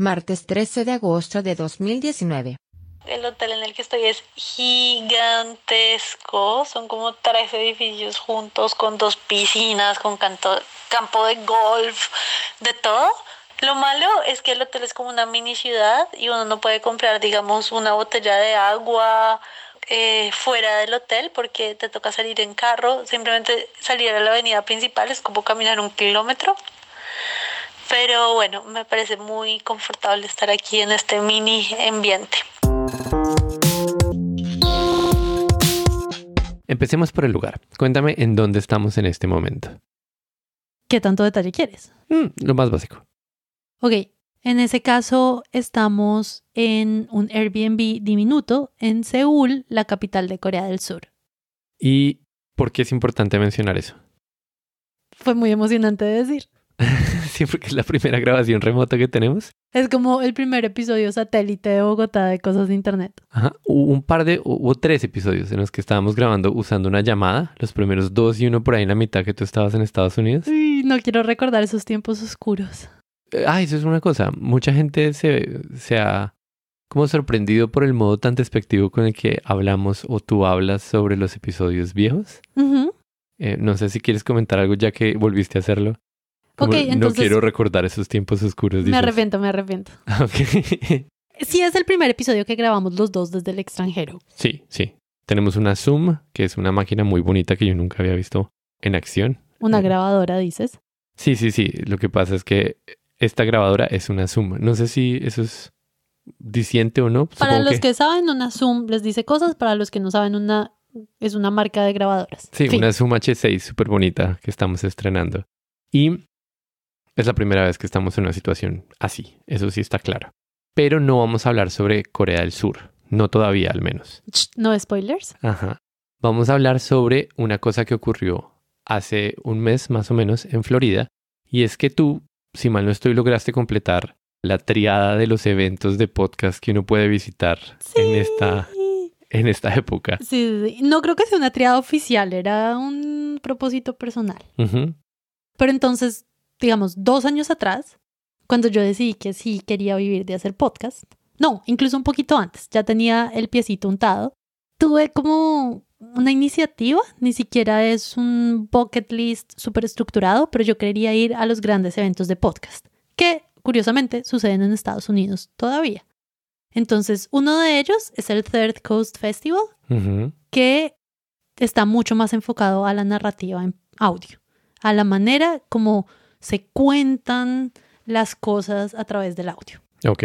martes 13 de agosto de 2019. El hotel en el que estoy es gigantesco, son como tres edificios juntos con dos piscinas, con campo de golf, de todo. Lo malo es que el hotel es como una mini ciudad y uno no puede comprar, digamos, una botella de agua eh, fuera del hotel porque te toca salir en carro. Simplemente salir a la avenida principal es como caminar un kilómetro. Pero bueno, me parece muy confortable estar aquí en este mini ambiente. Empecemos por el lugar. Cuéntame en dónde estamos en este momento. ¿Qué tanto detalle quieres? Mm, lo más básico. Ok, en ese caso estamos en un Airbnb diminuto en Seúl, la capital de Corea del Sur. ¿Y por qué es importante mencionar eso? Fue muy emocionante decir. sí, porque es la primera grabación remota que tenemos. Es como el primer episodio satélite de Bogotá de cosas de internet. Ajá, hubo un par de, hubo tres episodios en los que estábamos grabando usando una llamada, los primeros dos y uno por ahí en la mitad que tú estabas en Estados Unidos. no quiero recordar esos tiempos oscuros. Eh, ah, eso es una cosa. Mucha gente se, ha como sorprendido por el modo tan despectivo con el que hablamos o tú hablas sobre los episodios viejos. Eh, no sé si quieres comentar algo ya que volviste a hacerlo no quiero recordar esos tiempos oscuros. Me arrepiento, me arrepiento. sí, es el primer episodio que grabamos los dos desde el extranjero. Sí, sí. Tenemos una Zoom, que es una máquina muy bonita que yo nunca había visto en acción. Una eh, grabadora, dices. Sí, sí, sí. Lo que pasa es que esta grabadora es una Zoom. No sé si eso es diciente o no. Para los que... saben, una Zoom les dice cosas. Para los que no saben, una es una marca de grabadoras. Sí, una Zoom H6 súper bonita que estamos estrenando. Y es la primera vez que estamos en una situación así, eso sí está claro. Pero no vamos a hablar sobre Corea del Sur, no todavía al menos. No spoilers. Ajá. Vamos a hablar sobre una cosa que ocurrió hace un mes más o menos en Florida, y es que tú, si mal no estoy, lograste completar la triada de los eventos de podcast que uno puede visitar en esta en esta época. Sí, no creo que sea una triada oficial, era un propósito personal. Pero entonces digamos, dos años atrás, cuando yo decidí que sí quería vivir de hacer podcast, no, incluso un poquito antes, ya tenía el piecito untado, tuve como una iniciativa, ni siquiera es un bucket list súper estructurado, pero yo quería ir a los grandes eventos de podcast, que curiosamente suceden en Estados Unidos todavía. Entonces, uno de ellos es el Third Coast Festival, que está mucho más enfocado a la narrativa en audio, a la manera como se cuentan las cosas a través del audio. Ok.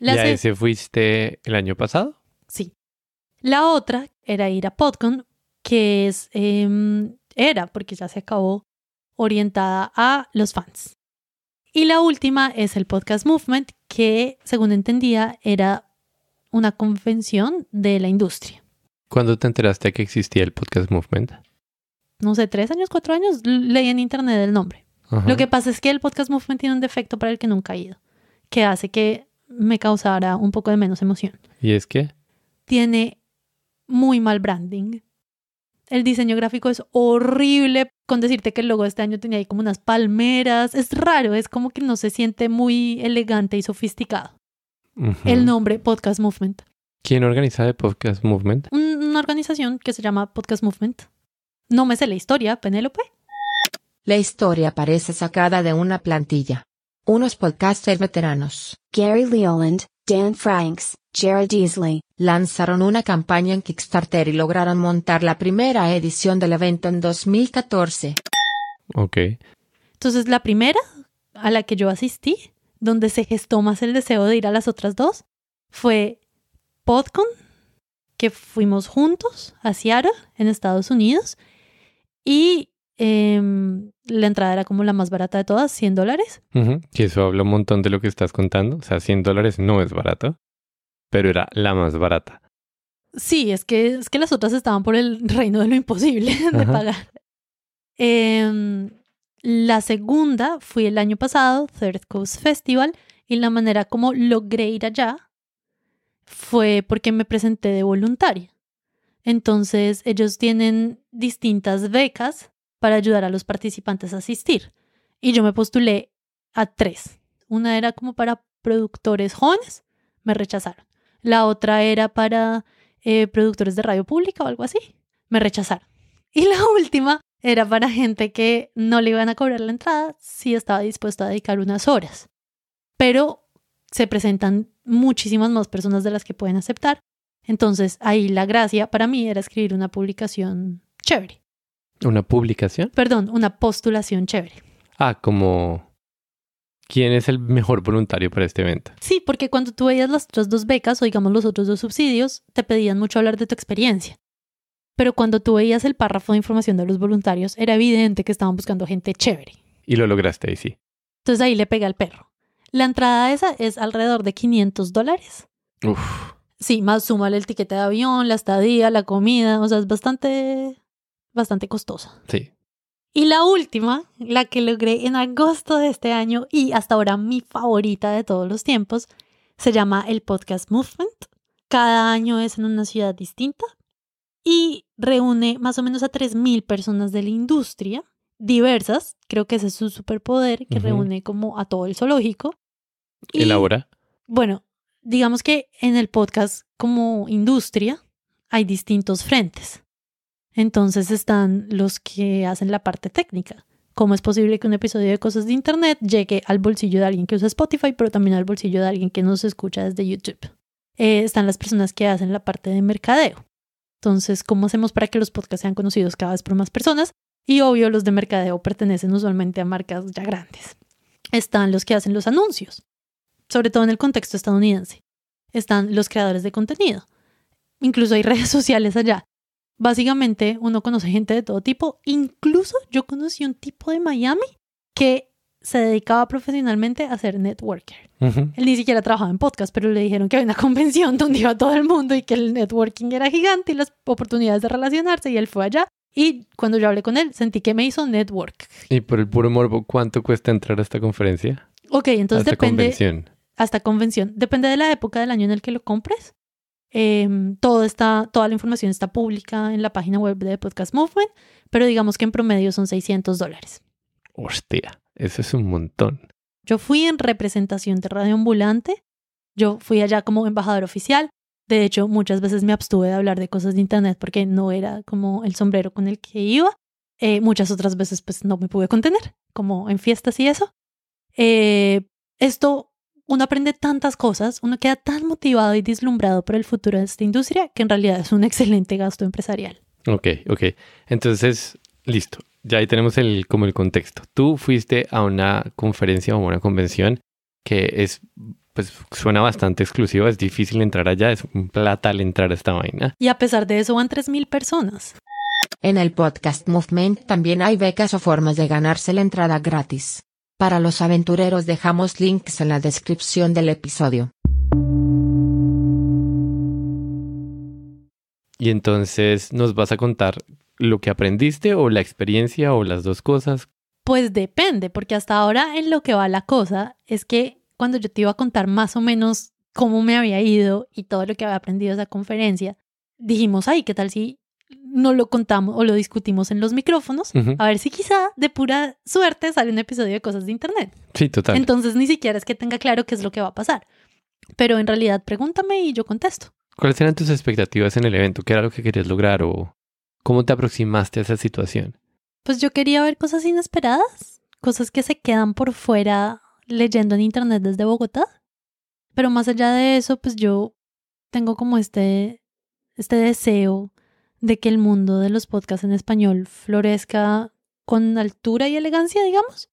¿Y a fuiste el año pasado? Sí. La otra era ir a PodCon, que es, em, era, porque ya se acabó, orientada a los fans. Y la última es el Podcast Movement, que según entendía era una convención de la industria. ¿Cuándo te enteraste que existía el Podcast Movement? no sé, tres años, cuatro años, leí en internet el nombre. Lo que pasa es que el podcast movement tiene un defecto para el que nunca ha ido, que hace que me causara un poco de menos emoción. ¿Y es que? Tiene muy mal branding. El diseño gráfico es horrible. Con decirte que el logo este año tenía ahí como unas palmeras. Es raro, es como que no se siente muy elegante y sofisticado. El nombre Podcast Movement. ¿Quién organiza el Podcast Movement? Una organización que se llama Podcast Movement. No me sé la historia, Penélope. La historia parece sacada de una plantilla. Unos podcasters veteranos, Gary Leoland, Dan Franks, Jared Easley, lanzaron una campaña en Kickstarter y lograron montar la primera edición del evento en 2014. Ok. Entonces, la primera a la que yo asistí, donde se gestó más el deseo de ir a las otras dos, fue PodCon, que fuimos juntos a Seattle, en Estados Unidos, y em, la entrada era como la más barata de todas, 100 dólares. Que eso habla un montón de lo que estás contando. O sea, 100 dólares no es barato, pero era la más barata. Sí, es que, es que las otras estaban por el reino de lo imposible de pagar. Em, la segunda fue el año pasado, Third Coast Festival, y la manera como logré ir allá fue porque me presenté de voluntaria. Entonces, ellos tienen distintas becas para ayudar a los participantes a asistir. Y yo me postulé a tres. Una era como para productores jóvenes, me rechazaron. La otra era para eh, productores de radio pública o algo así, me rechazaron. Y la última era para gente que no le iban a cobrar la entrada si estaba dispuesta a dedicar unas horas. Pero se presentan muchísimas más personas de las que pueden aceptar entonces ahí la gracia para mí era escribir una publicación chévere. ¿Una publicación? Perdón, una postulación chévere. Ah, como... ¿Quién es el mejor voluntario para este evento? Sí, porque cuando tú veías las otras dos becas o digamos los otros dos subsidios, te pedían mucho hablar de tu experiencia. Pero cuando tú veías el párrafo de información de los voluntarios, era evidente que estaban buscando gente chévere. Y lo lograste ahí, sí. Entonces ahí le pega al perro. La entrada esa es alrededor de 500 dólares. Uf. Sí, más suma el tiquete de avión, la estadía, la comida, o sea, es bastante, bastante costosa. Sí. Y la última, la que logré en agosto de este año y hasta ahora mi favorita de todos los tiempos, se llama el Podcast Movement. Cada año es en una ciudad distinta y reúne más o menos a 3.000 personas de la industria, diversas, creo que ese es su superpoder, que reúne como a todo el zoológico. ¿Y, ¿Y Bueno, digamos que en el podcast como industria hay distintos frentes. Entonces están los que hacen la parte técnica. ¿Cómo es posible que un episodio de Cosas de Internet llegue al bolsillo de alguien que usa Spotify, pero también al bolsillo de alguien que nos escucha desde YouTube? Eh, están las personas que hacen la parte de mercadeo. Entonces, ¿cómo hacemos para que los podcasts sean conocidos cada vez por más personas? Y obvio, los de mercadeo pertenecen usualmente a marcas ya grandes. Están los que hacen los anuncios sobre todo en el contexto estadounidense. Están los creadores de contenido. Incluso hay redes sociales allá. Básicamente uno conoce gente de todo tipo. Incluso yo conocí un tipo de Miami que se dedicaba profesionalmente a ser networker. Él ni siquiera trabajaba en podcast, pero le dijeron que había una convención donde iba todo el mundo y que el networking era gigante y las oportunidades de relacionarse y él fue allá. Y cuando yo hablé con él, sentí que me hizo network. Y por el puro morbo, ¿cuánto cuesta entrar a esta conferencia? Ok, entonces depende. Convención? hasta convención. Depende de la época del año en el que lo compres. Em, está, toda la información está pública en la página web de Podcast Movement, pero digamos que en promedio son 600 dólares. Hostia, eso es un montón. Yo fui en representación de Radio Ambulante, yo fui allá como embajador oficial, de hecho muchas veces me abstuve de hablar de cosas de Internet porque no era como el sombrero con el que iba, eh, muchas otras veces pues no me pude contener, como en fiestas y eso. Eh, esto uno aprende tantas cosas, uno queda tan motivado y deslumbrado por el futuro de esta industria que en realidad es un excelente gasto empresarial. Ok, ok. Entonces, listo. Ya ahí tenemos el, como el contexto. Tú fuiste a una conferencia o una convención que es, pues suena bastante exclusiva, es difícil entrar allá, es un al entrar a esta vaina. Y a pesar de eso van 3.000 personas. En el podcast Movement también hay becas o formas de ganarse la entrada gratis. Para los aventureros dejamos links en la descripción del episodio. Y entonces nos vas a contar lo que aprendiste o la experiencia o las dos cosas. Pues depende, porque hasta ahora en lo que va la cosa es que cuando yo te iba a contar más o menos cómo me había ido y todo lo que había aprendido esa conferencia, dijimos, ay, ¿qué tal si no lo contamos o lo discutimos en los micrófonos, a ver si quizá de pura suerte sale un episodio de cosas de internet. Sí, total. Entonces ni siquiera es que tenga claro qué es lo que va a pasar. Pero en realidad pregúntame y yo contesto. ¿Cuáles eran tus expectativas en el evento? ¿Qué era lo que querías lograr o cómo te aproximaste a esa situación? Pues yo quería ver cosas inesperadas, cosas que se quedan por fuera leyendo en internet desde Bogotá. Pero más allá de eso, pues yo tengo como este, este deseo de que el mundo de los podcasts en español florezca con altura y elegancia, digamos.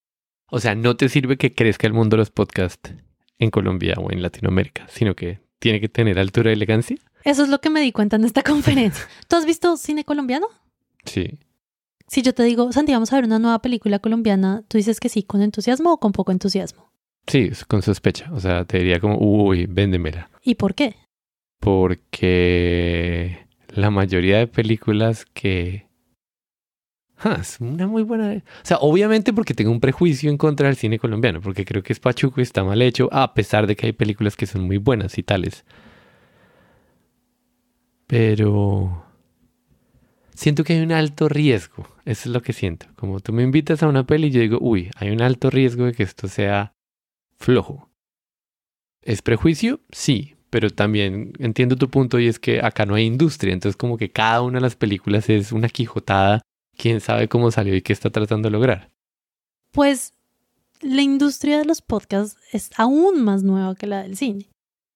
O sea, no te sirve que crezca el mundo de los podcasts en Colombia o en Latinoamérica, sino que tiene que tener altura y elegancia. Eso es lo que me di cuenta en esta conferencia. ¿Tú has visto cine colombiano? Sí. Si yo te digo, Santi, vamos a ver una nueva película colombiana, ¿tú dices que sí con entusiasmo o con poco entusiasmo? Sí, con sospecha. O sea, te diría como, uy, véndemela. ¿Y por qué? Porque la mayoría de películas que... Ah, es una muy buena... O sea, obviamente porque tengo un prejuicio en contra del cine colombiano, porque creo que es pachuco y está mal hecho, a pesar de que hay películas que son muy buenas y tales. Pero... Siento que hay un alto riesgo, eso es lo que siento. Como tú me invitas a una peli y yo digo, uy, hay un alto riesgo de que esto sea flojo. ¿Es prejuicio? Sí, pero también entiendo tu punto y es que acá no hay industria, entonces como que cada una de las películas es una quijotada, quién sabe cómo salió y qué está tratando de lograr. Pues la industria de los podcasts es aún más nueva que la del cine.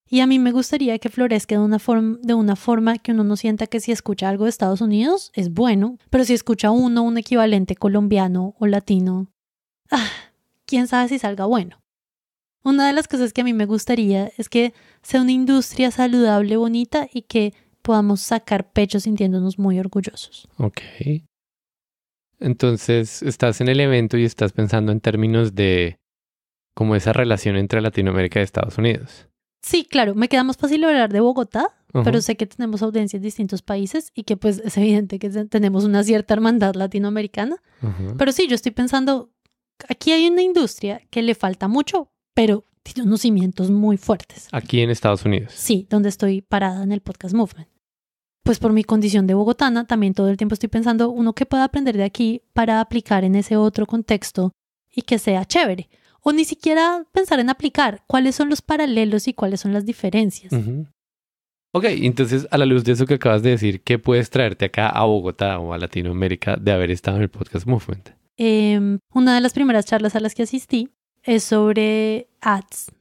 Y a mí me gustaría que florezca de una, de una forma que uno no sienta que si escucha algo de Estados Unidos es bueno, pero si escucha uno un equivalente colombiano o latino, ah, quién sabe si salga bueno. Una de las cosas que a mí me gustaría es que sea una industria saludable, bonita y que podamos sacar pecho sintiéndonos muy orgullosos. Ok. Entonces, estás en el evento y estás pensando en términos de como esa relación entre Latinoamérica y Estados Unidos. Sí, claro, me queda más fácil hablar de Bogotá, pero sé que tenemos audiencias en distintos países y que pues es evidente que tenemos una cierta hermandad latinoamericana. Pero sí, yo estoy pensando, aquí hay una industria que le falta mucho, pero tiene unos cimientos muy fuertes. Aquí en Estados Unidos. Sí, donde estoy parada en el podcast Movement. Pues por mi condición de bogotana, también todo el tiempo estoy pensando uno que pueda aprender de aquí para aplicar en ese otro contexto y que sea chévere. O ni siquiera pensar en aplicar cuáles son los paralelos y cuáles son las diferencias. Ok, entonces a la luz de eso que acabas de decir, ¿qué puedes traerte acá a Bogotá o a Latinoamérica de haber estado en el podcast Movement? Em, una de las primeras charlas a las que asistí es sobre ads,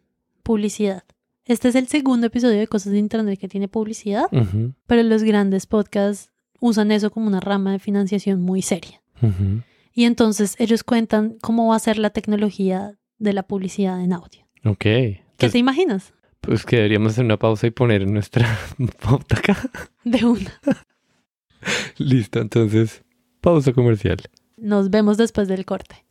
publicidad. Este es el segundo episodio de Cosas de Internet que tiene publicidad, pero los grandes podcasts usan eso como una rama de financiación muy seria. Y entonces ellos cuentan cómo va a ser la tecnología de la publicidad en audio. Ok. ¿Qué pues te imaginas? Pues que deberíamos hacer una pausa y poner nuestra pauta acá. De una. Listo, entonces, pausa comercial. Nos vemos después del corte.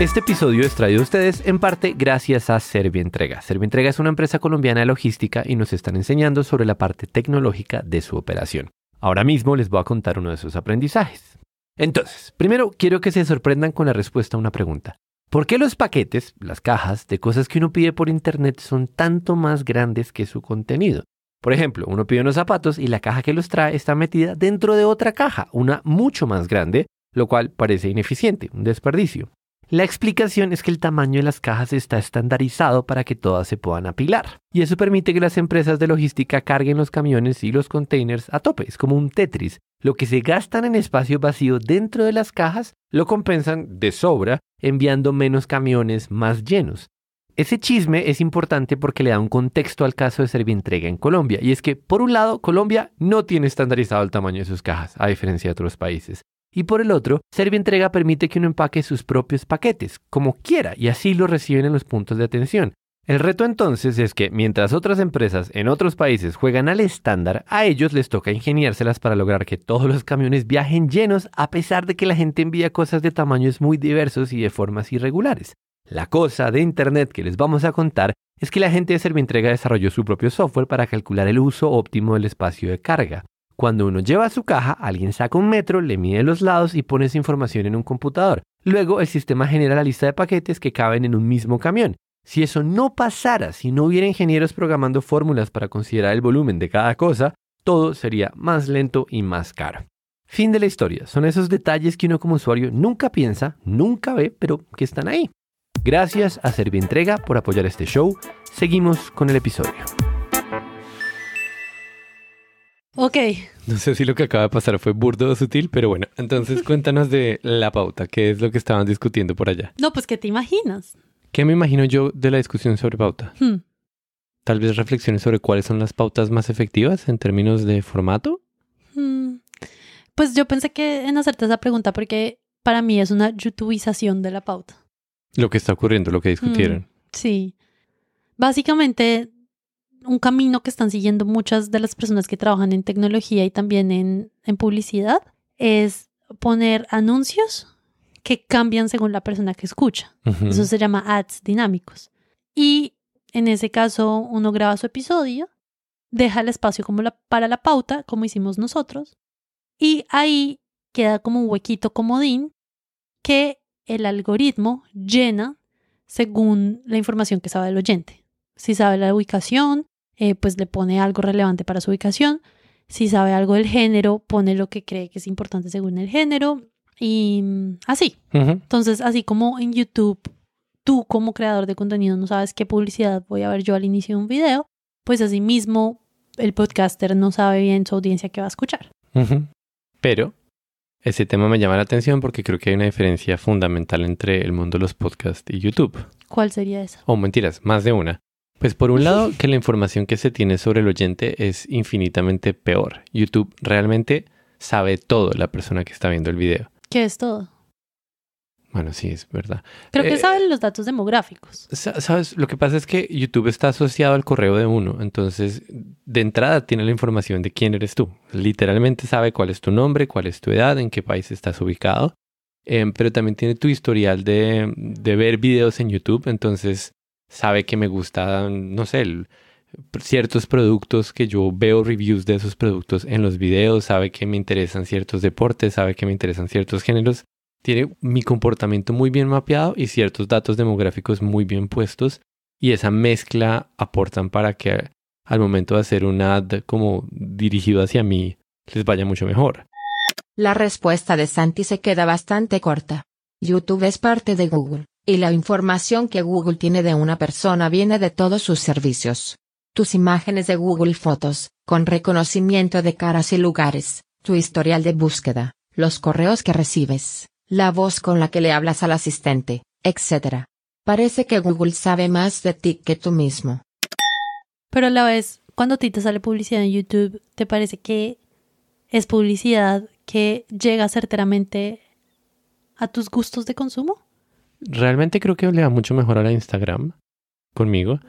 Este episodio es traído a ustedes en parte gracias a Servientrega. Servientrega es una empresa colombiana de logística y nos están enseñando sobre la parte tecnológica de su operación. Ahora mismo les voy a contar uno de sus aprendizajes. Entonces, primero quiero que se sorprendan con la respuesta a una pregunta. ¿Por qué los paquetes, las cajas de cosas que uno pide por internet son tanto más grandes que su contenido? Por ejemplo, uno pide unos zapatos y la caja que los trae está metida dentro de otra caja, una mucho más grande, lo cual parece ineficiente, un desperdicio. La explicación es que el tamaño de las cajas está estandarizado para que todas se puedan apilar. Y eso permite que las empresas de logística carguen los camiones y los containers a tope. Es como un Tetris. Lo que se gastan en espacio vacío dentro de las cajas lo compensan de sobra enviando menos camiones más llenos. Ese chisme es importante porque le da un contexto al caso de Servientrega en Colombia, y es que, por un lado, Colombia no tiene estandarizado el tamaño de sus cajas, a diferencia de otros países y por el otro, Servientrega permite que uno empaque sus propios paquetes, como quiera, y así lo reciben en los puntos de atención. El reto entonces es que mientras otras empresas en otros países juegan al estándar, a ellos les toca ingeniárselas para lograr que todos los camiones viajen llenos a pesar de que la gente envía cosas de tamaños muy diversos y de formas irregulares. La cosa de Internet que les vamos a contar es que la gente de Servientrega desarrolló su propio software para calcular el uso óptimo del espacio de carga. Cuando uno lleva su caja, alguien saca un metro, le mide los lados y pone esa información en un computador. Luego el sistema genera la lista de paquetes que caben en un mismo camión. Si eso no pasara, si no hubiera ingenieros programando fórmulas para considerar el volumen de cada cosa, todo sería más lento y más caro. Fin de la historia. Son esos detalles que uno como usuario nunca piensa, nunca ve, pero que están ahí. Gracias a Servientrega por apoyar este show. Seguimos con el episodio. Ok. No sé si lo que acaba de pasar fue burdo o sutil, pero bueno, entonces cuéntanos de la pauta, qué es lo que estaban discutiendo por allá. No, pues ¿qué te imaginas? ¿Qué me imagino yo de la discusión sobre pauta? Hmm. Tal vez reflexiones sobre cuáles son las pautas más efectivas en términos de formato. Hmm. Pues yo pensé que en hacerte esa pregunta porque para mí es una youtubeización de la pauta. Lo que está ocurriendo, lo que discutieron. Hmm. Sí. Básicamente un camino que están siguiendo muchas de las personas que trabajan en tecnología y también en, publicidad, es poner anuncios que cambian según la persona que escucha. Eso se llama ads dinámicos. Y en ese caso, uno graba su episodio, deja el espacio como para la pauta, como hicimos nosotros, y ahí queda como un huequito comodín que el algoritmo llena según la información que sabe el oyente. Si sabe la ubicación, eh, pues le pone algo relevante para su ubicación. Si sabe algo del género, pone lo que cree que es importante según el género y mm, así. Entonces, así como en YouTube, tú como creador de contenido no sabes qué publicidad voy a ver yo al inicio de un video, pues así mismo el podcaster no sabe bien su audiencia que va a escuchar. Pero ese tema me llama la atención porque creo que hay una diferencia fundamental entre el mundo de los podcasts y YouTube. ¿Cuál sería esa? oh, mentiras, más de una. Pues por un lado, que la información que se tiene sobre el oyente es infinitamente peor. YouTube realmente sabe todo la persona que está viendo el video. ¿Qué es todo? Bueno, sí, es verdad. ¿Pero qué eh, saben los datos demográficos. Sabes, lo que pasa es que YouTube está asociado al correo de uno, entonces de entrada tiene la información de quién eres tú. Literalmente sabe cuál es tu nombre, cuál es tu edad, en qué país estás ubicado, em, pero también tiene tu historial de ver videos en YouTube, entonces sabe que me gustan, no sé, ciertos productos que yo veo reviews de esos productos en los videos, sabe que me interesan ciertos deportes, sabe que me interesan ciertos géneros, tiene mi comportamiento muy bien mapeado y ciertos datos demográficos muy bien puestos y esa mezcla aportan para que al momento de hacer un ad como dirigido hacia mí les vaya mucho mejor. La respuesta de Santi se queda bastante corta. YouTube es parte de Google. Y la información que Google tiene de una persona viene de todos sus servicios. Tus imágenes de Google Fotos, con reconocimiento de caras y lugares, tu historial de búsqueda, los correos que recibes, la voz con la que le hablas al asistente, etc. Parece que Google sabe más de ti que tú mismo. Pero a la vez, cuando a ti te sale publicidad en YouTube, ¿te parece que es publicidad que llega certeramente a tus gustos de consumo? realmente creo que le va mucho mejor a la Instagram conmigo.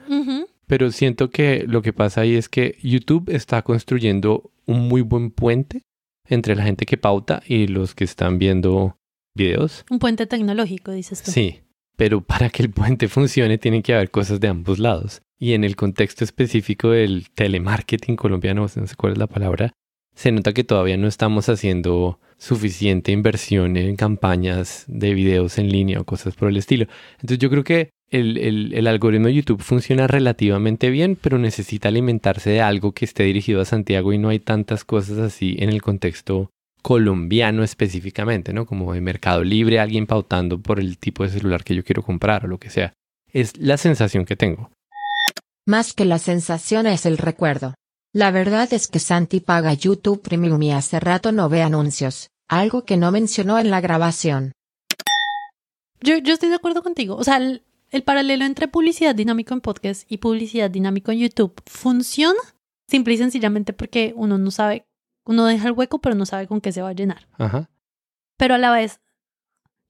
Pero siento que lo que pasa ahí es que YouTube está construyendo un muy buen puente entre la gente que pauta y los que están viendo videos. Un puente tecnológico, dices tú. Sí, pero para que el puente funcione tienen que haber cosas de ambos lados. Y en el contexto específico del telemarketing colombiano, no sé cuál es la palabra, se nota que todavía no estamos haciendo suficiente inversión en campañas de videos en línea o cosas por el estilo. Entonces yo creo que el, algoritmo de YouTube funciona relativamente bien, pero necesita alimentarse de algo que esté dirigido a Santiago y no hay tantas cosas así en el contexto colombiano específicamente, ¿no? Como de Mercado Libre, alguien pautando por el tipo de celular que yo quiero comprar o lo que sea. Es la sensación que tengo. Más que la sensación es el recuerdo. La verdad es que Santi paga YouTube Premium y hace rato no ve anuncios, algo que no mencionó en la grabación. Yo, estoy de acuerdo contigo. O sea, el, paralelo entre publicidad dinámico en podcast y publicidad dinámica en YouTube funciona simple y sencillamente porque uno no sabe, uno deja el hueco pero no sabe con qué se va a llenar. Ajá. Pero a la vez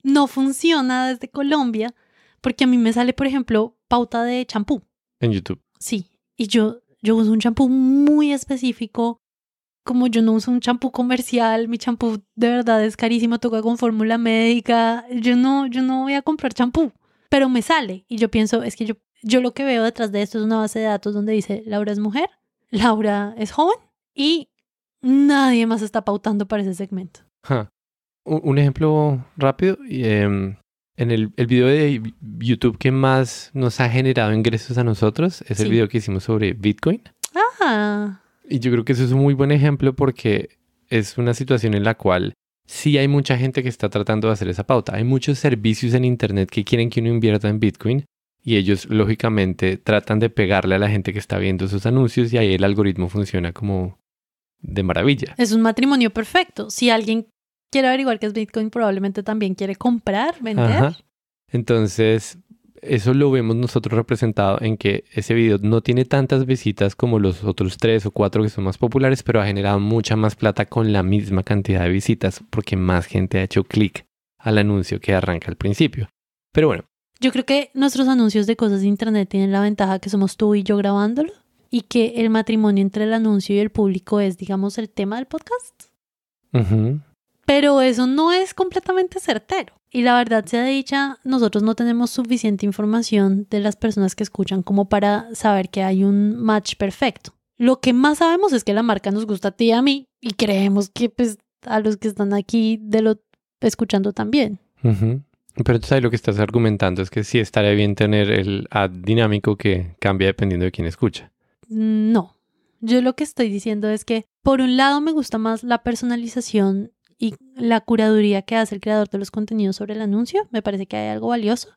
no funciona desde Colombia porque a mí me sale, por ejemplo, pauta de champú. En YouTube. Sí. Y yo yo uso un champú muy específico. Como yo no uso un champú comercial, mi champú de verdad es carísimo, toca con fórmula médica. Yo no, yo no voy a comprar champú, pero me sale. Y yo pienso, es que yo, yo lo que veo detrás de esto es una base de datos donde dice Laura es mujer, Laura es joven y nadie más está pautando para ese segmento. Un, ejemplo rápido. Em, en el, video de YouTube que más nos ha generado ingresos a nosotros es el video que hicimos sobre Bitcoin. Ah. Y yo creo que eso es un muy buen ejemplo porque es una situación en la cual sí hay mucha gente que está tratando de hacer esa pauta. Hay muchos servicios en Internet que quieren que uno invierta en Bitcoin y ellos lógicamente tratan de pegarle a la gente que está viendo sus anuncios y ahí el algoritmo funciona como de maravilla. Es un matrimonio perfecto. Si alguien quiere averiguar qué es Bitcoin, probablemente también quiere comprar, vender. Entonces, eso lo vemos nosotros representado en que ese video no tiene tantas visitas como los otros tres o cuatro que son más populares, pero ha generado mucha más plata con la misma cantidad de visitas porque más gente ha hecho clic al anuncio que arranca al principio. Pero bueno. Yo creo que nuestros anuncios de cosas de internet tienen la ventaja que somos tú y yo grabándolo y que el matrimonio entre el anuncio y el público es, digamos, el tema del podcast. Uh pero eso no es completamente certero. Y la verdad sea dicha, nosotros no tenemos suficiente información de las personas que escuchan como para saber que hay un match perfecto. Lo que más sabemos es que la marca nos gusta a ti y a mí y creemos que pues a los que están aquí de lo escuchando también. Pero tú sabes lo que estás argumentando es que sí estaría bien tener el ad dinámico que cambia dependiendo de quién escucha. Mm, no, yo lo que estoy diciendo es que por un lado me gusta más la personalización y la curaduría que hace el creador de los contenidos sobre el anuncio, me parece que hay algo valioso.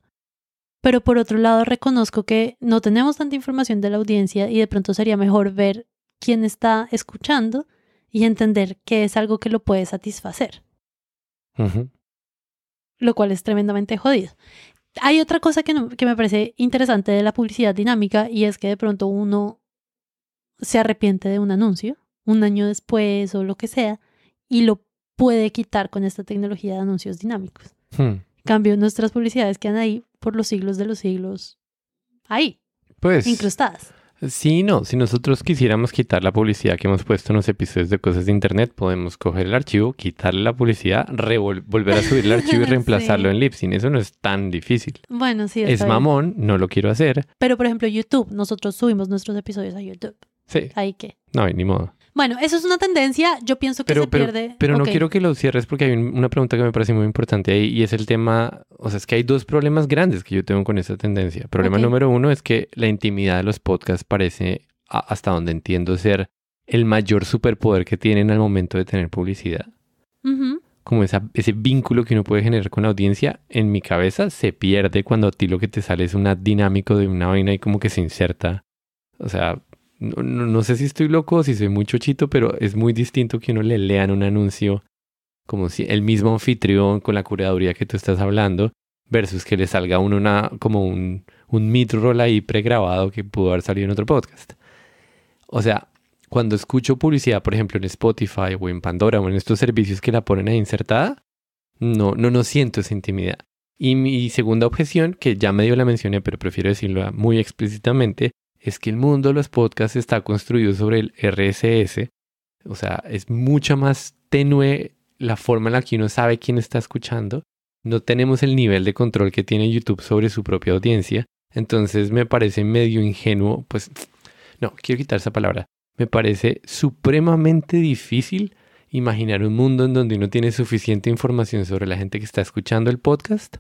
Pero por otro lado, reconozco que no tenemos tanta información de la audiencia y de pronto sería mejor ver quién está escuchando y entender que es algo que lo puede satisfacer. Lo cual es tremendamente jodido. Hay otra cosa que, que me parece interesante de la publicidad dinámica y es que de pronto uno se arrepiente de un anuncio un año después o lo que sea y lo puede quitar con esta tecnología de anuncios dinámicos. Hmm. cambio, nuestras publicidades quedan ahí por los siglos de los siglos, ahí, pues, incrustadas. Sí, no, si nosotros quisiéramos quitar la publicidad que hemos puesto en los episodios de cosas de internet, podemos coger el archivo, quitarle la publicidad, volver a subir el archivo y reemplazarlo en Libsyn. Eso no es tan difícil. Bueno, sí. Es mamón, no lo quiero hacer. Pero, por ejemplo, YouTube, nosotros subimos nuestros episodios a YouTube. Sí. Ahí qué. No, ni modo. Bueno, eso es una tendencia, yo pienso que se pierde. Pero no quiero que lo cierres porque hay una pregunta que me parece muy importante ahí y es el tema, o sea, es que hay dos problemas grandes que yo tengo con esa tendencia. Problema número uno es que la intimidad de los podcasts parece, hasta donde entiendo, ser el mayor superpoder que tienen al momento de tener publicidad. Como ese vínculo que uno puede generar con la audiencia, en mi cabeza se pierde cuando a ti lo que te sale es una dinámico de una vaina y como que se inserta. O sea, no, sé si estoy loco o si soy muy chochito, pero es muy distinto que uno le lean un anuncio como si el mismo anfitrión con la curaduría que tú estás hablando, versus que le salga uno como un, un ahí pregrabado que pudo haber salido en otro podcast. O sea, cuando escucho publicidad, por ejemplo, en Spotify o en Pandora o en estos servicios que la ponen ahí insertada, no, no, no siento esa intimidad. Y mi segunda objeción, que ya me medio la mencioné, pero prefiero decirlo muy explícitamente, es que el mundo de los podcasts está construido sobre el RSS. O sea, es mucha más tenue la forma en la que uno sabe quién está escuchando. No tenemos el nivel de control que tiene YouTube sobre su propia audiencia. Entonces me parece medio ingenuo, pues no, quiero quitar esa palabra. Me parece supremamente difícil imaginar un mundo en donde uno tiene suficiente información sobre la gente que está escuchando el podcast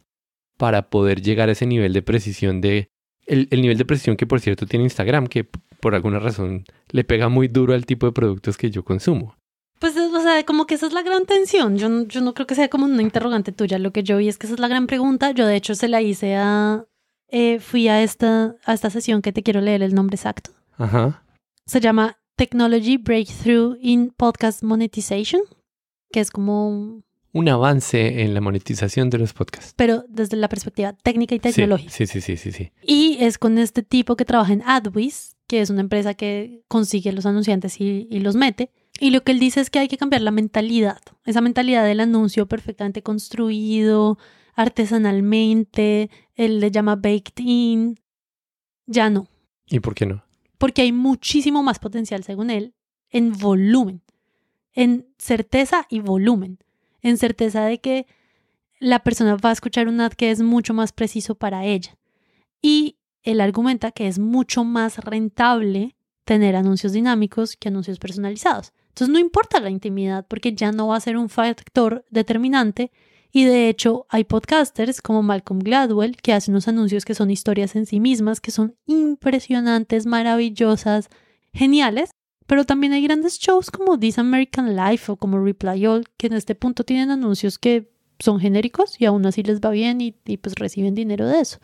para poder llegar a ese nivel de precisión de el, nivel de precisión que por cierto tiene Instagram, que por alguna razón le pega muy duro al tipo de productos que yo consumo. Pues, o sea, como que esa es la gran tensión. Yo, no, yo no creo que sea como una interrogante tuya. Lo que yo vi es que esa es la gran pregunta. Yo, de hecho, se la hice a. Eh, fui a esta, a esta sesión que te quiero leer el nombre exacto. Ajá. Se llama Technology Breakthrough in Podcast Monetization, que es como un avance en la monetización de los podcasts. Pero desde la perspectiva técnica y tecnológica. Sí, sí, sí, sí, sí. Y es con este tipo que trabaja en AdWiz, que es una empresa que consigue los anunciantes y los mete. Y lo que él dice es que hay que cambiar la mentalidad, esa mentalidad del anuncio perfectamente construido, artesanalmente, él le llama baked in, ya no. ¿Y por qué no? Porque hay muchísimo más potencial, según él, en volumen, en certeza y volumen en certeza de que la persona va a escuchar un ad que es mucho más preciso para ella. Y él argumenta que es mucho más rentable tener anuncios dinámicos que anuncios personalizados. Entonces no importa la intimidad porque ya no va a ser un factor determinante y de hecho hay podcasters como Malcolm Gladwell que hacen unos anuncios que son historias en sí mismas, que son impresionantes, maravillosas, geniales, pero también hay grandes shows como This American Life o como Reply All, que en este punto tienen anuncios que son genéricos y aún así les va bien y, pues reciben dinero de eso.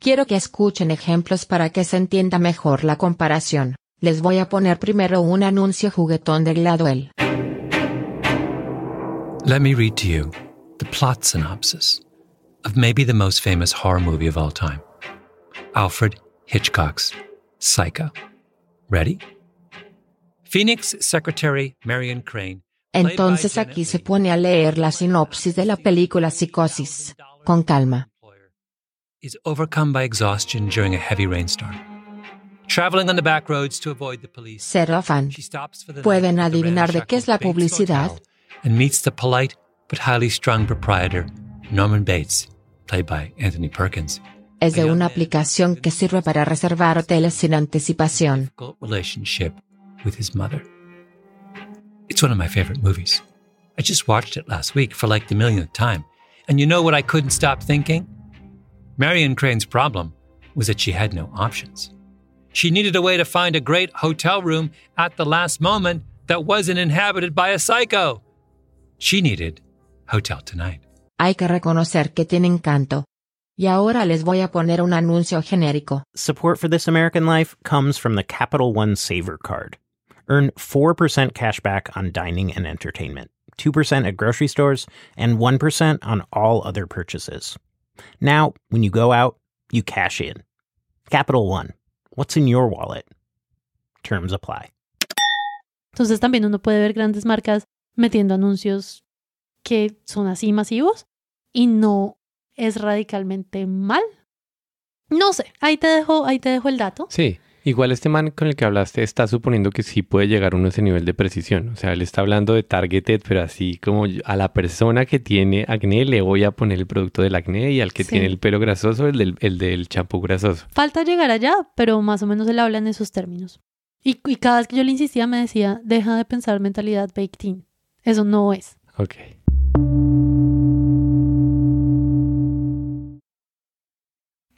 Quiero que escuchen ejemplos para que se entienda mejor la comparación. Les voy a poner primero un anuncio juguetón de Gladwell. Let me read to you the plot synopsis of maybe the most famous horror movie of all time Alfred Hitchcock's Psycho. Ready? Entonces aquí se pone a leer la sinopsis de la película Psicosis, con calma. Cero afán. Pueden adivinar de qué es la publicidad. Es de una aplicación que sirve para reservar hoteles sin anticipación. with his mother. It's one of my favorite movies. I just watched it last week for like the millionth time. And you know what I couldn't stop thinking? Marion Crane's problem was that she had no options. She needed a way to find a great hotel room at the last moment that wasn't inhabited by a psycho. She needed Hotel Tonight. Hay que reconocer que tiene encanto. Y ahora les voy a poner un anuncio genérico. Support for This American Life comes from the Capital One Saver Card earn 4% cashback on dining and entertainment, 2% at grocery stores, and 1% on all other purchases. Now, when you go out, you cash in. Capital One. What's in your wallet? Terms apply. Entonces también uno puede ver grandes marcas metiendo anuncios que son así masivos y no es radicalmente mal. No sé, ahí te dejo, ahí te dejo el dato. Sí. Igual este man con el que hablaste está suponiendo que sí puede llegar uno a ese nivel de precisión. O sea, él está hablando de targeted, pero así como a la persona que tiene acné le voy a poner el producto del acné y al que tiene el pelo grasoso el del, el champú grasoso. Falta llegar allá, pero más o menos él habla en esos términos. Y, cada vez que yo le insistía me decía, deja de pensar mentalidad baked in. Eso no es. Ok.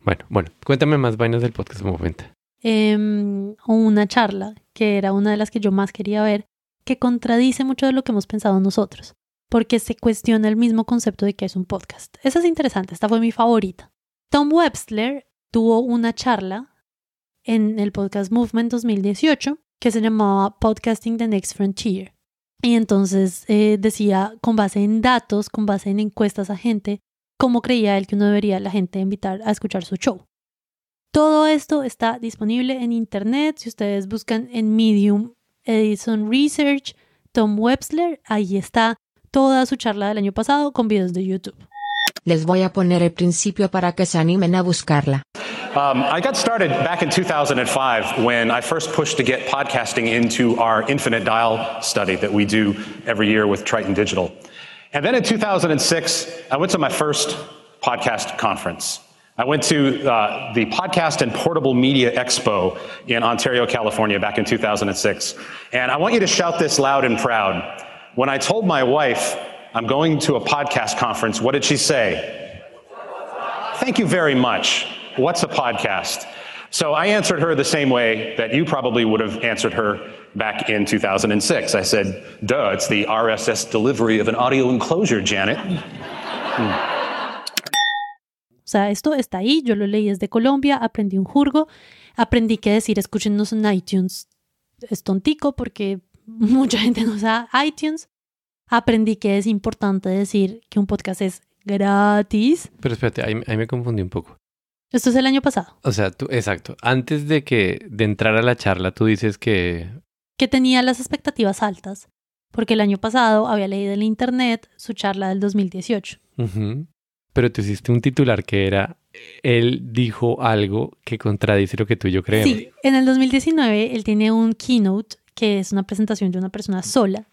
Bueno, bueno, cuéntame más vainas del podcast como cuenta eh, una charla, que era una de las que yo más quería ver, que contradice mucho de lo que hemos pensado nosotros, porque se cuestiona el mismo concepto de que es un podcast. Esa es interesante, esta fue mi favorita. Tom Webster tuvo una charla en el podcast Movement 2018 que se llamaba Podcasting the Next Frontier. Y entonces eh, decía, con base en datos, con base en encuestas a gente, cómo creía él que uno debería la gente invitar a escuchar su show. Todo esto está disponible en internet. Si ustedes buscan en Medium Edison Research, Tom Webster. ahí está toda su charla del año pasado con videos de YouTube. Les voy a poner el principio para que se animen a buscarla. Um, I got started back in 2005 when I first pushed to get podcasting into our infinite dial study that we do every year with Triton Digital. And then in 2006, I went to my first podcast conference. I went to uh, the Podcast and Portable Media Expo in Ontario, California, back in 2006. And I want you to shout this loud and proud. When I told my wife I'm going to a podcast conference, what did she say? Thank you very much. What's a podcast? So I answered her the same way that you probably would have answered her back in 2006. I said, duh, it's the RSS delivery of an audio enclosure, Janet. mm. O sea, esto está ahí, yo lo leí desde Colombia, aprendí un jurgo, aprendí que decir escúchenos en iTunes es tontico porque mucha gente no usa iTunes. Aprendí que es importante decir que un podcast es gratis. Pero espérate, ahí, me confundí un poco. Esto es el año pasado. O sea, tú, exacto. Antes de que de entrar a la charla, tú dices que que tenía las expectativas altas, porque el año pasado había leído en internet su charla del 2018. Uh pero tú hiciste un titular que era él dijo algo que contradice lo que tú y yo creemos. Sí, en el 2019 él tiene un keynote que es una presentación de una persona sola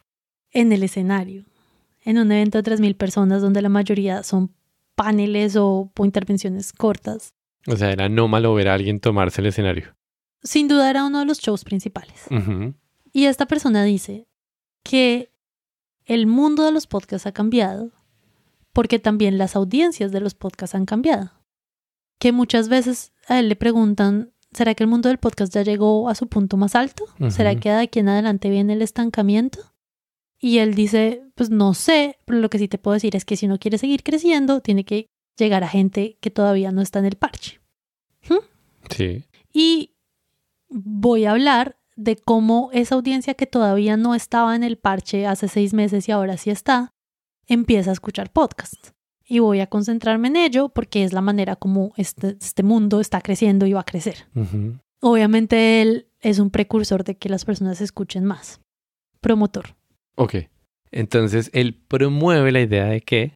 en el escenario, en un evento de 3.000 personas donde la mayoría son paneles o, intervenciones cortas. O sea, era malo ver a alguien tomarse el escenario. Sin duda era uno de los shows principales. Y esta persona dice que el mundo de los podcasts ha cambiado porque también las audiencias de los podcasts han cambiado. Que muchas veces a él le preguntan, ¿será que el mundo del podcast ya llegó a su punto más alto? ¿Será que de aquí en adelante viene el estancamiento? Y él dice, pues no sé, pero lo que sí te puedo decir es que si uno quiere seguir creciendo, tiene que llegar a gente que todavía no está en el parche. ¿Mm? Sí. Y voy a hablar de cómo esa audiencia que todavía no estaba en el parche hace seis meses y ahora sí está, empieza a escuchar podcasts. Y voy a concentrarme en ello porque es la manera como este, este mundo está creciendo y va a crecer. Obviamente él es un precursor de que las personas escuchen más. Promotor. Ok. Entonces él promueve la idea de que...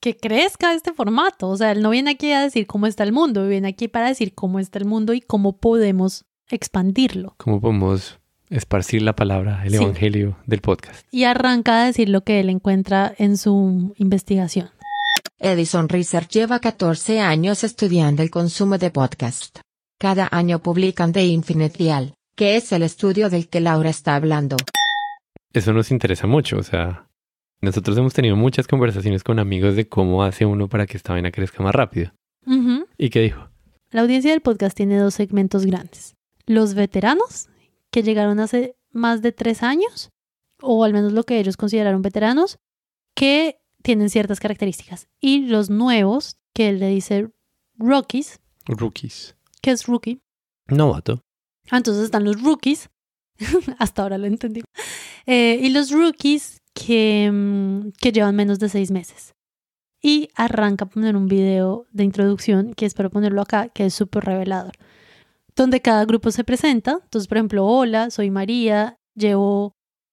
Que crezca este formato. O sea, él no viene aquí a decir cómo está el mundo, viene aquí para decir cómo está el mundo y cómo podemos expandirlo. Cómo podemos esparcir la palabra, el evangelio del podcast. Y arranca a decir lo que él encuentra en su investigación. Edison Research lleva 14 años estudiando el consumo de podcast. Cada año publican The Infinitial, que es el estudio del que Laura está hablando. Eso nos interesa mucho, o sea, nosotros hemos tenido muchas conversaciones con amigos de cómo hace uno para que esta vaina crezca más rápido. ¿Y qué dijo? La audiencia del podcast tiene dos segmentos grandes. Los veteranos, que llegaron hace más de tres años, o al menos lo que ellos consideraron veteranos, que tienen ciertas características. Y los nuevos, que él le dice rookies. Rookies. ¿Qué es rookie? Novato. Ah, entonces están los rookies. Hasta ahora lo entendí. Eh, y los rookies que, mm, que llevan menos de seis meses. Y arranca a poner un video de introducción que espero ponerlo acá, que es súper revelador donde cada grupo se presenta. Entonces, por ejemplo, hola, soy María, llevo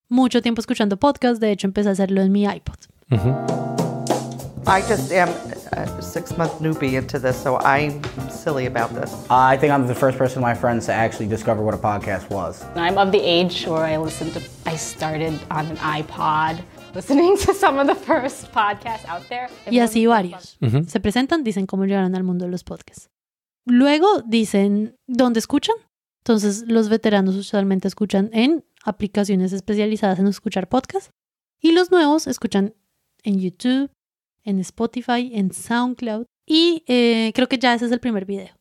mucho tiempo escuchando podcast, de hecho empecé a hacerlo en mi iPod. Uh -huh. I just am a six month newbie into this, so I'm silly about this. I think I'm the first person my friends to actually discover what a podcast was. I'm of the age where I listened to, I started on an iPod. Listening to some of the first podcasts out there. Y así varios. Uh -huh. Se presentan, dicen cómo llegaron al mundo de los podcasts. Luego dicen dónde escuchan. Entonces, los veteranos usualmente escuchan en aplicaciones especializadas en escuchar podcasts y los nuevos escuchan en YouTube, en Spotify, en SoundCloud y eh, creo que ya ese es el primer video.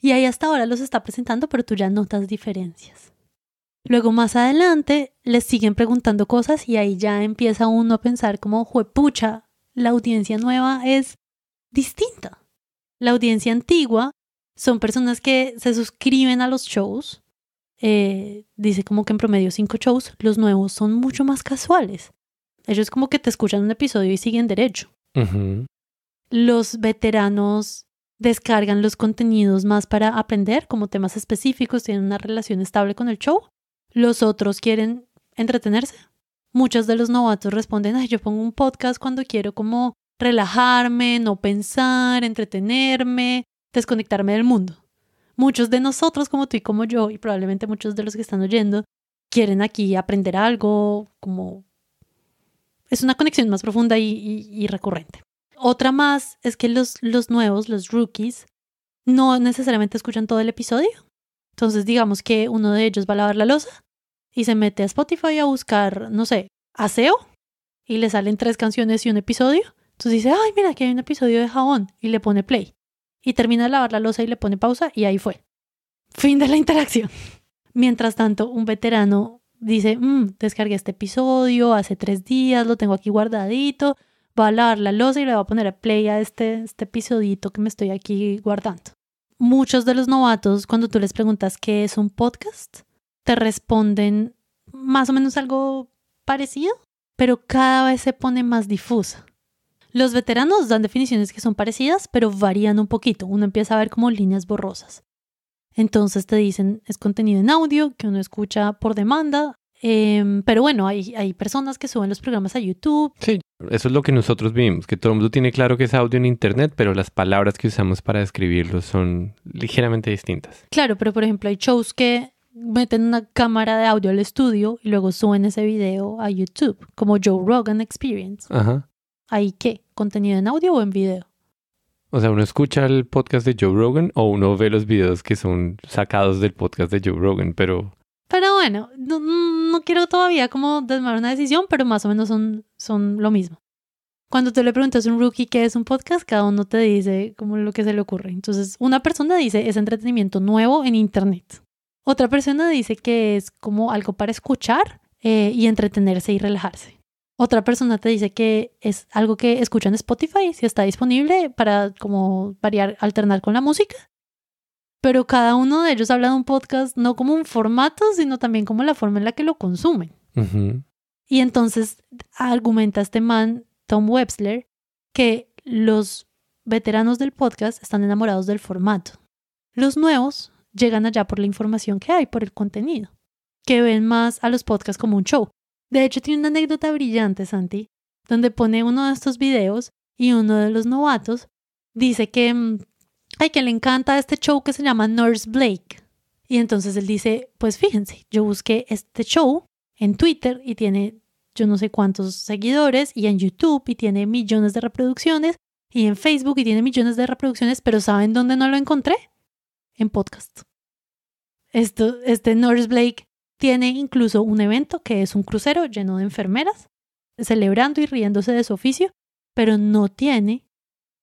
Y ahí hasta ahora los está presentando, pero tú ya notas diferencias. Luego más adelante les siguen preguntando cosas y ahí ya empieza uno a pensar como, juepucha, la audiencia nueva es distinta. La audiencia antigua son personas que se suscriben a los shows. Eh, dice como que en promedio cinco shows, los nuevos son mucho más casuales. Ellos como que te escuchan un episodio y siguen derecho. Los veteranos descargan los contenidos más para aprender, como temas específicos, tienen una relación estable con el show. Los otros quieren entretenerse. Muchos de los novatos responden, ay, yo pongo un podcast cuando quiero como relajarme, no pensar, entretenerme, desconectarme del mundo. Muchos de nosotros, como tú y como yo, y probablemente muchos de los que están oyendo, quieren aquí aprender algo, como... Es una conexión más profunda y, recurrente. Otra más es que los, los nuevos, los rookies, no necesariamente escuchan todo el episodio. Entonces, digamos que uno de ellos va a lavar la losa y se mete a Spotify a buscar, no sé, aseo y le salen tres canciones y un episodio. Entonces dice, ay, mira, aquí hay un episodio de jabón y le pone play y termina de lavar la losa y le pone pausa y ahí fue. Fin de la interacción. Mientras tanto, un veterano dice, mm, descargué este episodio hace tres días, lo tengo aquí guardadito, va a lavar la losa y le va a poner a play a este, este episodito que me estoy aquí guardando. Muchos de los novatos, cuando tú les preguntas qué es un podcast, te responden más o menos algo parecido, pero cada vez se pone más difusa. Los veteranos dan definiciones que son parecidas, pero varían un poquito. Uno empieza a ver como líneas borrosas. Entonces te dicen, es contenido en audio que uno escucha por demanda. Em, pero bueno, hay, hay personas que suben los programas a YouTube. Sí, eso es lo que nosotros vimos, que todo el mundo tiene claro que es audio en Internet, pero las palabras que usamos para describirlo son ligeramente distintas. Claro, pero por ejemplo hay shows que meten una cámara de audio al estudio y luego suben ese video a YouTube, como Joe Rogan Experience. Ajá. ¿Ahí qué? ¿Contenido en audio o en video? O sea, uno escucha el podcast de Joe Rogan o uno ve los videos que son sacados del podcast de Joe Rogan, pero... Pero bueno, no, quiero todavía como desmar una decisión, pero más o menos son, son lo mismo. Cuando te le preguntas a un rookie qué es un podcast, cada uno te dice como lo que se le ocurre. Entonces, una persona dice es entretenimiento nuevo en Internet. Otra persona dice que es como algo para escuchar eh, y entretenerse y relajarse otra persona te dice que es algo que escuchan en Spotify, si está disponible para como variar, alternar con la música. Pero cada uno de ellos habla de un podcast no como un formato, sino también como la forma en la que lo consumen. Y entonces argumenta este man, Tom Webster, que los veteranos del podcast están enamorados del formato. Los nuevos llegan allá por la información que hay, por el contenido, que ven más a los podcasts como un show de hecho, tiene una anécdota brillante, Santi, donde pone uno de estos videos y uno de los novatos dice que, mm, ay, que le encanta este show que se llama Nurse Blake. Y entonces él dice, pues fíjense, yo busqué este show en Twitter y tiene yo no sé cuántos seguidores y en YouTube y tiene millones de reproducciones y en Facebook y tiene millones de reproducciones, pero ¿saben dónde no lo encontré? En podcast. Esto, este Nurse Blake tiene incluso un evento que es un crucero lleno de enfermeras, celebrando y riéndose de su oficio, pero no tiene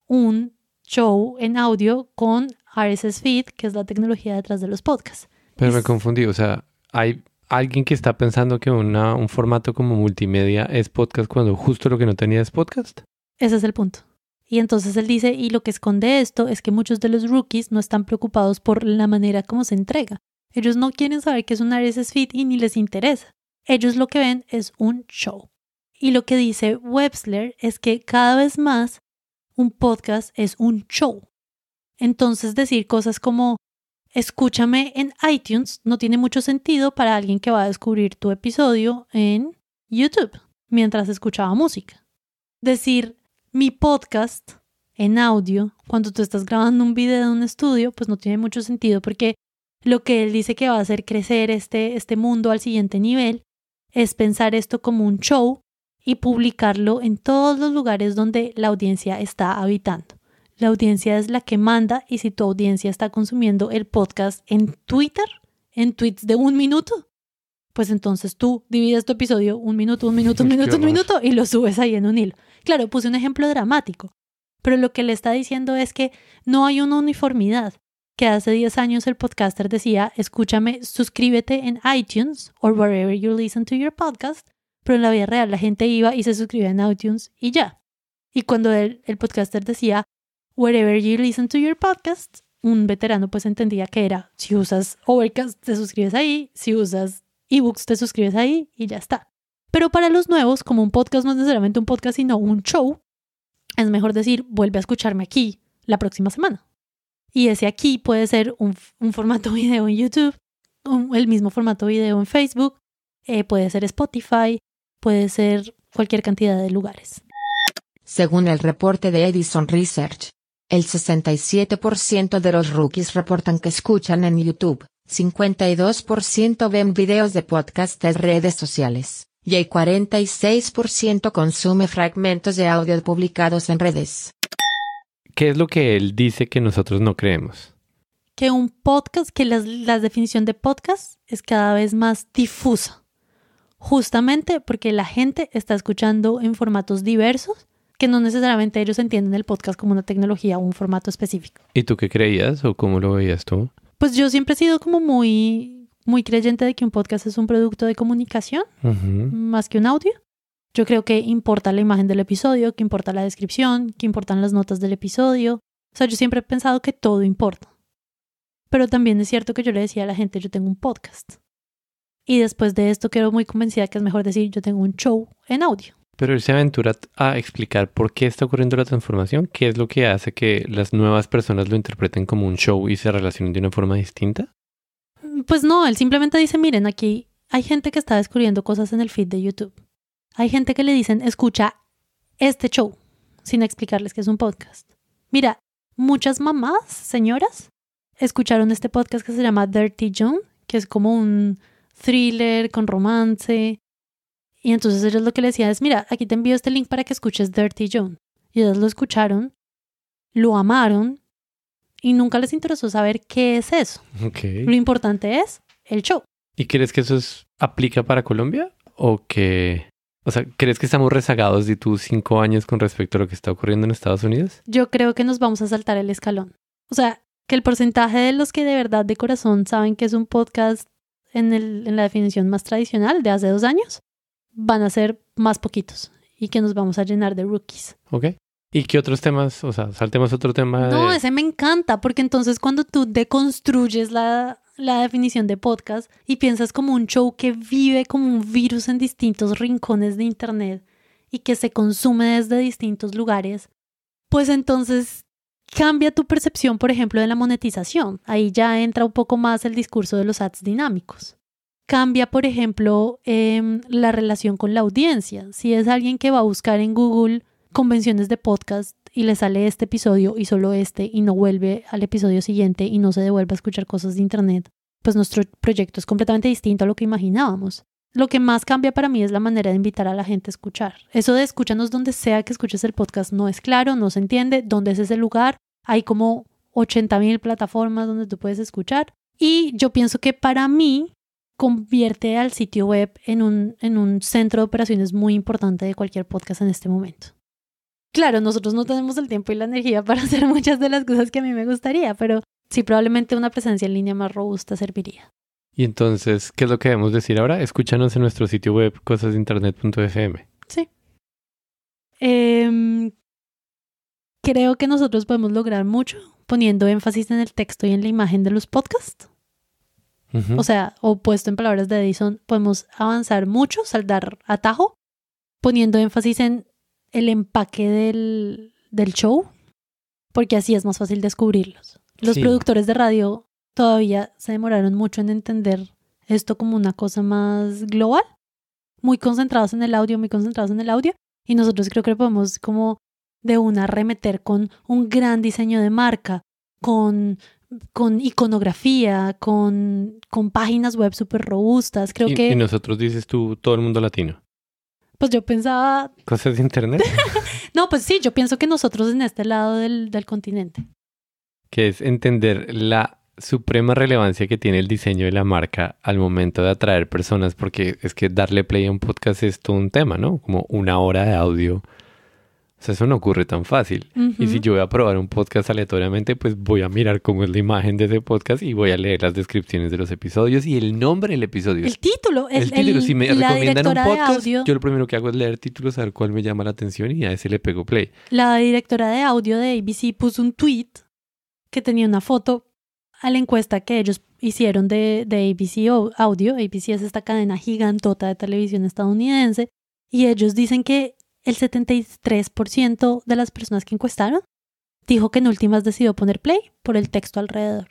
un show en audio con RSS Feed, que es la tecnología detrás de los podcasts. Pero me confundí, o sea, hay alguien que está pensando que una, un formato como multimedia es podcast cuando justo lo que no tenía es podcast. Ese es el punto. Y entonces él dice, y lo que esconde esto es que muchos de los rookies no están preocupados por la manera como se entrega, ellos no quieren saber qué es un RSS feed y ni les interesa. Ellos lo que ven es un show. Y lo que dice Webster es que cada vez más un podcast es un show. Entonces decir cosas como escúchame en iTunes no tiene mucho sentido para alguien que va a descubrir tu episodio en YouTube mientras escuchaba música. Decir mi podcast en audio cuando tú estás grabando un video en un estudio pues no tiene mucho sentido porque lo que él dice que va a hacer crecer este, este, mundo al siguiente nivel es pensar esto como un show y publicarlo en todos los lugares donde la audiencia está habitando. La audiencia es la que manda y si tu audiencia está consumiendo el podcast en Twitter, en tweets de un minuto, pues entonces tú divides tu episodio un minuto, un minuto, un minuto, un minuto y lo subes ahí en un hilo. Claro, puse un ejemplo dramático, pero lo que le está diciendo es que no hay una uniformidad que hace 10 años el podcaster decía, escúchame, suscríbete en iTunes or wherever you listen to your podcast, pero en la vida real la gente iba y se suscribía en iTunes y ya. Y cuando el podcaster decía, wherever you listen to your podcast, un veterano pues entendía que era, si usas Overcast te suscribes ahí, si usas ebooks te suscribes ahí y ya está. Pero para los nuevos, como un podcast no es necesariamente un podcast, sino un show, es mejor decir, vuelve a escucharme aquí la próxima semana. Y ese aquí puede ser un, formato video en YouTube, el mismo formato video en Facebook, eh, puede ser Spotify, puede ser cualquier cantidad de lugares. Según el reporte de Edison Research, el 67% de los rookies reportan que escuchan en YouTube, 52% ven videos de podcast en redes sociales, y el 46% consume fragmentos de audio publicados en redes. ¿Qué es lo que él dice que nosotros no creemos? Que un podcast, que la definición de podcast es cada vez más difusa, justamente porque la gente está escuchando en formatos diversos que no necesariamente ellos entienden el podcast como una tecnología o un formato específico. ¿Y tú qué creías o cómo lo veías tú? Pues yo siempre he sido como muy, muy creyente de que un podcast es un producto de comunicación más que un audio. Yo creo que importa la imagen del episodio, que importa la descripción, que importan las notas del episodio. O sea, yo siempre he pensado que todo importa. Pero también es cierto que yo le decía a la gente, yo tengo un podcast. Y después de esto quedo muy convencida que es mejor decir, yo tengo un show en audio. Pero él se aventura a explicar por qué está ocurriendo la transformación, qué es lo que hace que las nuevas personas lo interpreten como un show y se relacionen de una forma distinta. Pues no, él simplemente dice, miren, aquí hay gente que está descubriendo cosas en el feed de YouTube. Hay gente que le dicen, escucha este show, sin explicarles que es un podcast. Mira, muchas mamás, señoras, escucharon este podcast que se llama Dirty John, que es como un thriller con romance. Y entonces ellos lo que le decían es, mira, aquí te envío este link para que escuches Dirty John. Y ellos lo escucharon, lo amaron y nunca les interesó saber qué es eso. Lo importante es el show. ¿Y crees que eso aplica para Colombia? ¿O que o sea, ¿crees que estamos rezagados de tus cinco años con respecto a lo que está ocurriendo en Estados Unidos? Yo creo que nos vamos a saltar el escalón. O sea, que el porcentaje de los que de verdad de corazón saben que es un podcast en, el, en la definición más tradicional de hace dos años, van a ser más poquitos y que nos vamos a llenar de rookies. Ok. ¿Y qué otros temas? O sea, saltemos otro tema. No, ese me encanta, porque entonces cuando tú deconstruyes la la definición de podcast y piensas como un show que vive como un virus en distintos rincones de Internet y que se consume desde distintos lugares, pues entonces cambia tu percepción, por ejemplo, de la monetización. Ahí ya entra un poco más el discurso de los ads dinámicos. Cambia, por ejemplo, em, la relación con la audiencia. Si es alguien que va a buscar en Google convenciones de podcast y le sale este episodio y solo este y no vuelve al episodio siguiente y no se devuelve a escuchar cosas de Internet, pues nuestro proyecto es completamente distinto a lo que imaginábamos. Lo que más cambia para mí es la manera de invitar a la gente a escuchar. Eso de escúchanos donde sea que escuches el podcast no es claro, no se entiende, dónde es ese lugar. Hay como 80.000 mil plataformas donde tú puedes escuchar. Y yo pienso que para mí convierte al sitio web en un, en un centro de operaciones muy importante de cualquier podcast en este momento. Claro, nosotros no tenemos el tiempo y la energía para hacer muchas de las cosas que a mí me gustaría, pero sí probablemente una presencia en línea más robusta serviría. Y entonces, ¿qué es lo que debemos decir ahora? Escúchanos en nuestro sitio web cosasinternet.fm. Sí. Em, creo que nosotros podemos lograr mucho poniendo énfasis en el texto y en la imagen de los podcasts. O sea, o puesto en palabras de Edison, podemos avanzar mucho, saldar atajo, poniendo énfasis en el empaque del, show, porque así es más fácil descubrirlos. Los productores de radio todavía se demoraron mucho en entender esto como una cosa más global, muy concentrados en el audio, muy concentrados en el audio, y nosotros creo que podemos como de una remeter con un gran diseño de marca, con, con iconografía, con, con páginas web súper robustas, creo que... Y nosotros dices tú, todo el mundo latino pues yo pensaba... Cosas de Internet. no, pues sí, yo pienso que nosotros en este lado del, del continente. Que es entender la suprema relevancia que tiene el diseño de la marca al momento de atraer personas, porque es que darle play a un podcast es todo un tema, ¿no? Como una hora de audio o sea, eso no ocurre tan fácil. Y si yo voy a probar un podcast aleatoriamente, pues voy a mirar cómo es la imagen de ese podcast y voy a leer las descripciones de los episodios y el nombre del episodio. El título. El, título. si me recomiendan un podcast, yo lo primero que hago es leer títulos, a cual cuál me llama la atención y a ese le pego play. La directora de audio de ABC puso un tweet que tenía una foto a la encuesta que ellos hicieron de, de ABC Audio. ABC es esta cadena gigantota de televisión estadounidense. Y ellos dicen que el 73% de las personas que encuestaron dijo que en últimas decidió poner play por el texto alrededor,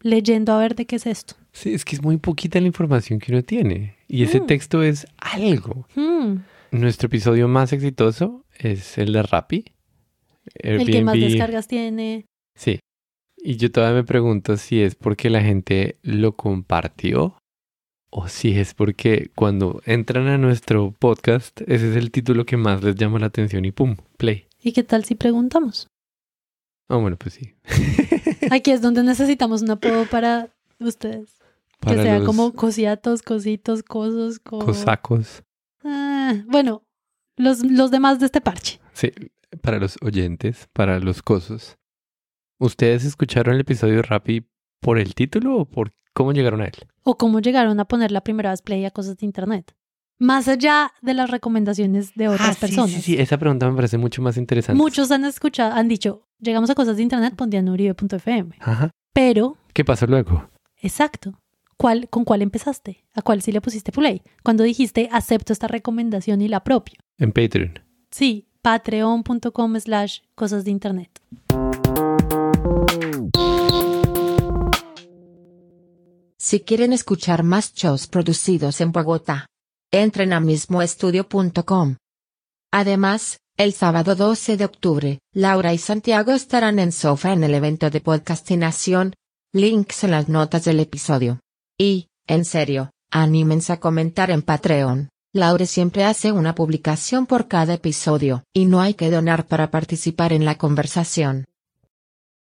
leyendo a ver de qué es esto. Sí, es que es muy poquita la información que uno tiene y ese mm. texto es algo. Mm. Nuestro episodio más exitoso es el de Rappi. El que más descargas tiene. Sí. Y yo todavía me pregunto si es porque la gente lo compartió o oh, sí, es porque cuando entran a nuestro podcast, ese es el título que más les llama la atención y pum, play. ¿Y qué tal si preguntamos? Ah, bueno, pues sí. Aquí es donde necesitamos un apodo para ustedes. que sea como cosiatos, cositos, cosos, cosacos. Ah, bueno, los, los demás de este parche. Sí, para los oyentes, para los cosos. Ustedes escucharon el episodio Rappi por el título o por cómo llegaron a él? O cómo llegaron a poner la primera vez play a cosas de Internet. Más allá de las recomendaciones de ah, otras ah, sí, personas. Sí, sí, esa pregunta me parece mucho más interesante. Muchos han escuchado, han dicho, llegamos a cosas de internet, Pontianurio.fm. uribe.fm. Ajá. Pero. ¿Qué pasó luego? Exacto. ¿Cuál, ¿Con cuál empezaste? ¿A cuál sí le pusiste play? Cuando dijiste, acepto esta recomendación y la propio. En Patreon. Sí, patreon.com slash cosas de internet. Si quieren escuchar más shows producidos en Bogotá, entren a mismoestudio.com. Además, el sábado 12 de octubre, Laura y Santiago estarán en Sofa en el evento de podcastinación. Links en las notas del episodio. Y, en serio, anímense a comentar en Patreon. Laura siempre hace una publicación por cada episodio, y no hay que donar para participar en la conversación.